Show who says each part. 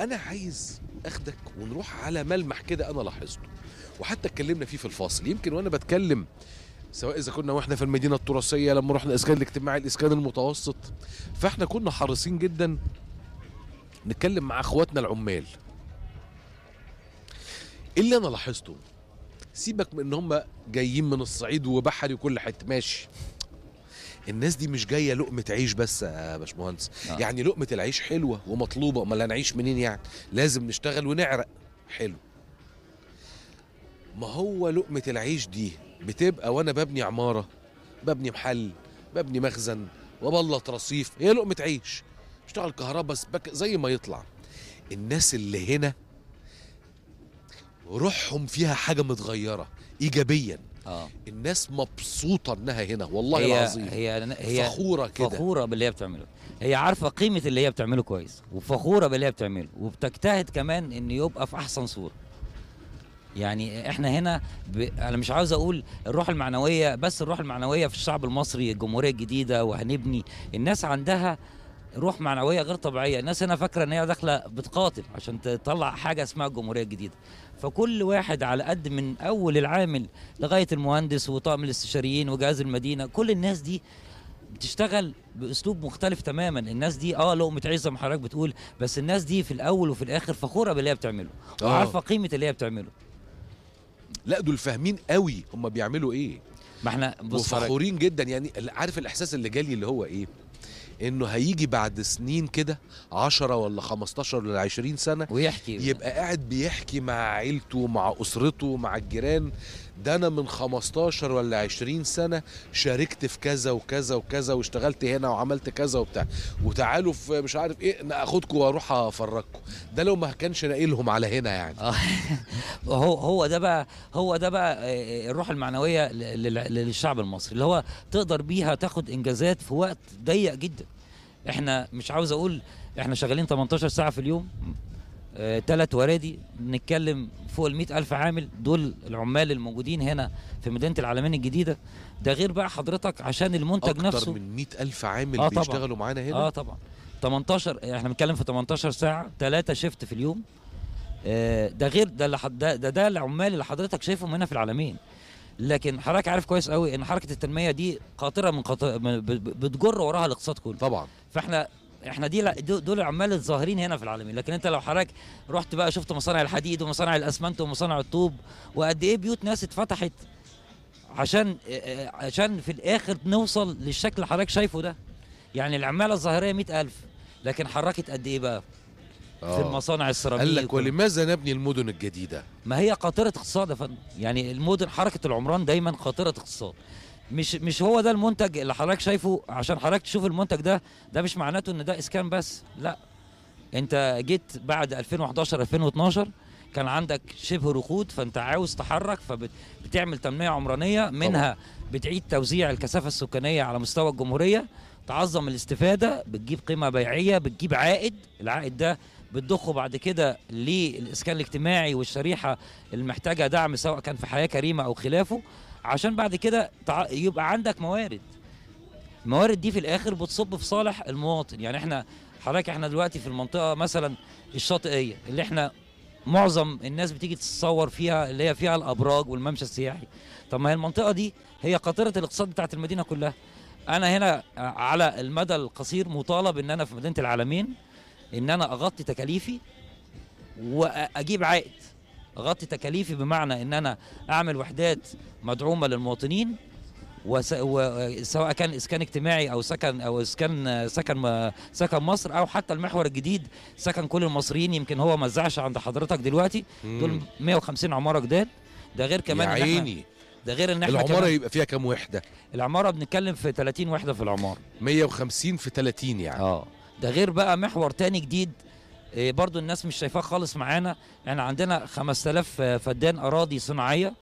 Speaker 1: انا عايز اخدك ونروح على ملمح كده انا لاحظته وحتى اتكلمنا فيه في الفاصل يمكن وانا بتكلم سواء اذا كنا واحنا في المدينه التراثيه لما رحنا اسكان الاجتماعي الاسكان المتوسط فاحنا كنا حريصين جدا نتكلم مع اخواتنا العمال اللي انا لاحظته سيبك من ان هم جايين من الصعيد وبحري وكل حته ماشي الناس دي مش جايه لقمه عيش بس يا باشمهندس آه. يعني لقمه العيش حلوه ومطلوبه امال هنعيش منين يعني لازم نشتغل ونعرق حلو ما هو لقمه العيش دي بتبقى وانا ببني عماره ببني محل ببني مخزن وبلط رصيف هي لقمه عيش اشتغل كهرباء سباكه زي ما يطلع الناس اللي هنا روحهم فيها حاجه متغيره
Speaker 2: ايجابيا آه. الناس مبسوطه انها هنا والله هي العظيم هي هي فخوره كده فخوره باللي هي بتعمله هي عارفه قيمه اللي هي بتعمله كويس وفخوره باللي هي بتعمله وبتجتهد كمان ان يبقى في احسن صوره يعني احنا هنا ب... انا مش عاوز اقول الروح المعنويه بس الروح المعنويه في الشعب المصري الجمهوريه الجديده وهنبني الناس عندها روح معنويه غير طبيعيه الناس هنا فاكره ان هي داخله بتقاتل عشان تطلع حاجه اسمها الجمهوريه الجديده فكل واحد على قد من اول العامل لغايه المهندس وطاقم الاستشاريين وجهاز المدينه كل الناس دي بتشتغل باسلوب مختلف تماما الناس دي اه لقمه عيش زي ما حضرتك بتقول بس الناس دي في الاول وفي الاخر فخوره باللي هي بتعمله وعارفه آه. قيمه اللي هي بتعمله لا دول فاهمين قوي هم بيعملوا ايه ما احنا بص وفخورين جدا يعني عارف الاحساس
Speaker 1: اللي جالي اللي هو ايه انه هيجي بعد سنين كده 10 ولا 15 ولا 20 سنه ويحكي يبقى قاعد بيحكي مع عيلته مع اسرته مع الجيران ده انا من 15 ولا 20 سنه شاركت في كذا وكذا وكذا واشتغلت هنا وعملت كذا وبتاع وتعالوا في مش عارف ايه انا اخدكم واروح افرجكم
Speaker 2: ده لو ما كانش لاقي لهم على هنا يعني آه. هو هو ده بقى هو ده بقى آه، آه، الروح المعنويه للشعب المصري اللي هو تقدر بيها تاخد انجازات في وقت ضيق جدا احنا مش عاوز اقول احنا شغالين 18 ساعه في اليوم ثلاث آه، ورادي بنتكلم فوق ال ألف عامل دول العمال الموجودين هنا في مدينه العالمين الجديده ده غير بقى حضرتك عشان المنتج أكتر نفسه اكتر من 100 ألف عامل آه بيشتغلوا معانا هنا اه طبعا 18 إيه، احنا بنتكلم في 18 ساعه ثلاثه شيفت في اليوم آه ده غير ده اللي ده, ده ده العمال اللي حضرتك شايفهم هنا في العالمين لكن حضرتك عارف كويس قوي ان حركه التنميه دي قاطره من قطر بتجر وراها الاقتصاد كله طبعا فاحنا احنا دي دول العمال الظاهرين هنا في العالمين لكن انت لو حضرتك رحت بقى شفت مصانع الحديد ومصانع الاسمنت ومصانع الطوب وقد ايه بيوت ناس اتفتحت عشان عشان في الاخر نوصل للشكل اللي حضرتك شايفه ده يعني العماله الظاهريه 100000 لكن حركت قد ايه بقى أوه. في آه. المصانع السيراميك قال لك ولماذا نبني المدن الجديده ما هي قاطره اقتصاد يا فندم يعني المدن حركه العمران دايما قاطره اقتصاد مش مش هو ده المنتج اللي حضرتك شايفه عشان حضرتك تشوف المنتج ده ده مش معناته ان ده اسكان بس لا انت جيت بعد 2011 2012 كان عندك شبه ركود فانت عاوز تحرك فبتعمل تنميه عمرانيه منها بتعيد توزيع الكثافه السكانيه على مستوى الجمهوريه تعظم الاستفاده بتجيب قيمه بيعيه بتجيب عائد العائد ده بتضخه بعد كده للاسكان الاجتماعي والشريحه المحتاجه دعم سواء كان في حياه كريمه او خلافه عشان بعد كده يبقى عندك موارد الموارد دي في الاخر بتصب في صالح المواطن يعني احنا حضرتك احنا دلوقتي في المنطقه مثلا الشاطئيه اللي احنا معظم الناس بتيجي تتصور فيها اللي هي فيها الابراج والممشى السياحي طب ما هي المنطقه دي هي قاطره الاقتصاد بتاعت المدينه كلها انا هنا على المدى القصير مطالب ان انا في مدينه العالمين ان انا اغطي تكاليفي واجيب عائد اغطي تكاليفي بمعنى ان انا اعمل وحدات مدعومه للمواطنين وسواء كان اسكان اجتماعي او سكن او اسكان سكن سكن مصر او حتى المحور الجديد سكن كل المصريين يمكن هو ما عند حضرتك دلوقتي دول 150 عماره جداد ده غير كمان يا عيني ده غير ان احنا العماره يبقى فيها كام وحده؟ العماره بنتكلم في 30 وحده في العماره 150 في 30 يعني اه ده غير بقى محور تاني جديد إيه، برضو الناس مش شايفاه خالص معانا احنا يعني عندنا 5000 آه، فدان اراضي صناعيه